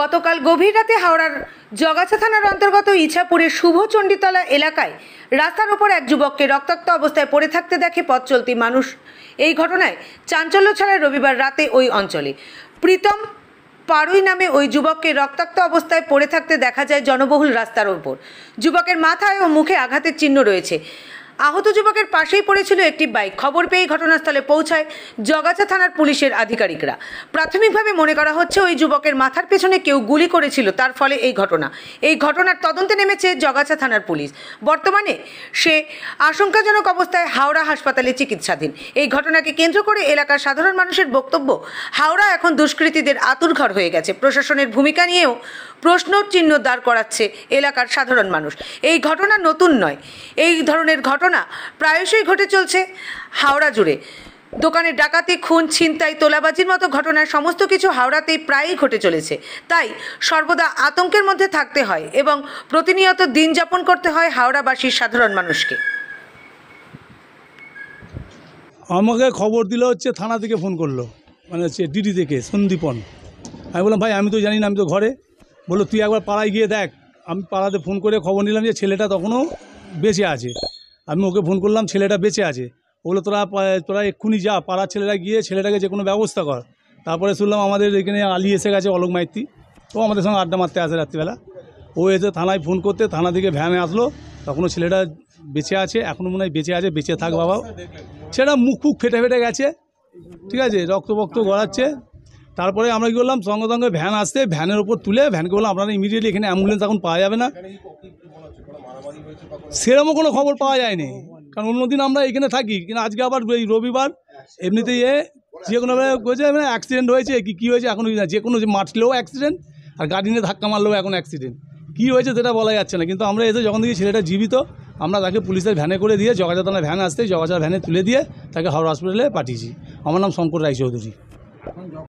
গতকাল গভীর রাতে হাওড়ার জগাছা থানার অন্তর্গত ইছাপুরের শুভচণ্ডীতলা এলাকায় রাস্তার ওপর এক যুবককে রক্তাক্ত অবস্থায় পড়ে থাকতে দেখে পথ চলতি মানুষ এই ঘটনায় চাঞ্চল্য ছাড়ায় রবিবার রাতে ওই অঞ্চলে প্রীতম পারুই নামে ওই যুবককে রক্তাক্ত অবস্থায় পড়ে থাকতে দেখা যায় জনবহুল রাস্তার ওপর যুবকের মাথায় ও মুখে আঘাতের চিহ্ন রয়েছে আহত যুবকের পাশেই পড়েছিল একটি বাইক খবর পেয়ে ঘটনাস্থলে পৌঁছায় জগাছা থানার পুলিশের আধিকারিকরা প্রাথমিকভাবে মনে করা হচ্ছে ওই যুবকের মাথার পেছনে কেউ গুলি করেছিল তার ফলে এই ঘটনা এই ঘটনার তদন্তে নেমেছে জগাছা থানার পুলিশ বর্তমানে সে আশঙ্কাজনক অবস্থায় হাওড়া হাসপাতালে চিকিৎসাধীন এই ঘটনাকে কেন্দ্র করে এলাকার সাধারণ মানুষের বক্তব্য হাওড়া এখন দুষ্কৃতীদের আতুরঘর হয়ে গেছে প্রশাসনের ভূমিকা নিয়েও প্রশ্ন চিহ্ন দাঁড় করাচ্ছে এলাকার সাধারণ মানুষ এই ঘটনা নতুন নয় এই ধরনের ঘটনা প্রায়শই ঘটে চলছে হাওড়া জুড়ে দোকানে ডাকাতি খুন ছিনতাই তোলাবাজির মতো ঘটনায় সমস্ত কিছু হাওড়াতেই প্রায়ই ঘটে চলেছে তাই সর্বদা আতঙ্কের মধ্যে থাকতে হয় এবং প্রতিনিয়ত দিন যাপন করতে হয় হাওড়াবাসীর সাধারণ মানুষকে আমাকে খবর দিলে হচ্ছে থানা থেকে ফোন করলো মানে হচ্ছে ডিডি থেকে সন্দীপন আমি বললাম ভাই আমি তো জানি না আমি তো ঘরে বললো তুই একবার পাড়ায় গিয়ে দেখ আমি পাড়াতে ফোন করে খবর নিলাম যে ছেলেটা তখনও বেঁচে আছে আমি ওকে ফোন করলাম ছেলেটা বেঁচে আছে বললো তোরা তোরা এক্ষুনি যা পাড়ার ছেলেরা গিয়ে ছেলেটাকে যে কোনো ব্যবস্থা কর তারপরে শুনলাম আমাদের এখানে আলি এসে গেছে অলোক মাইতি ও আমাদের সঙ্গে আড্ডা মারতে আসে রাত্রিবেলা ও এসে থানায় ফোন করতে থানা থেকে ভ্যানে আসলো তখনও ছেলেটা বেঁচে আছে এখনও মনে হয় বেঁচে আছে বেঁচে থাক বাবাও সেটা মুখ ফুক ফেটে ফেটে গেছে ঠিক আছে রক্ত বক্ত গড়াচ্ছে তারপরে আমরা কী করলাম সঙ্গে সঙ্গে ভ্যান আসতে ভ্যানের ওপর তুলে ভ্যানকে বললাম আপনারা ইমিডিয়েটলি এখানে অ্যাম্বুলেন্স এখন পাওয়া যাবে না সেরকমও কোনো খবর পাওয়া যায়নি কারণ অন্যদিন আমরা এখানে থাকি কিন্তু আজকে আবার এই রবিবার এমনিতে ইয়ে যে কোনো হয়েছে মানে অ্যাক্সিডেন্ট হয়েছে কি কী হয়েছে এখনও না যে কোনো মারলেও অ্যাক্সিডেন্ট আর গাড়ি নিয়ে ধাক্কা মারলেও এখন অ্যাক্সিডেন্ট কী হয়েছে সেটা বলা যাচ্ছে না কিন্তু আমরা এসে যখন দেখি ছেলেটা জীবিত আমরা তাকে পুলিশের ভ্যানে করে দিয়ে জগাচা থানা ভ্যান আসতে জগাচা ভ্যানে তুলে দিয়ে তাকে হাওড়া হসপিটালে পাঠিয়েছি আমার নাম শঙ্কর রায় চৌধুরী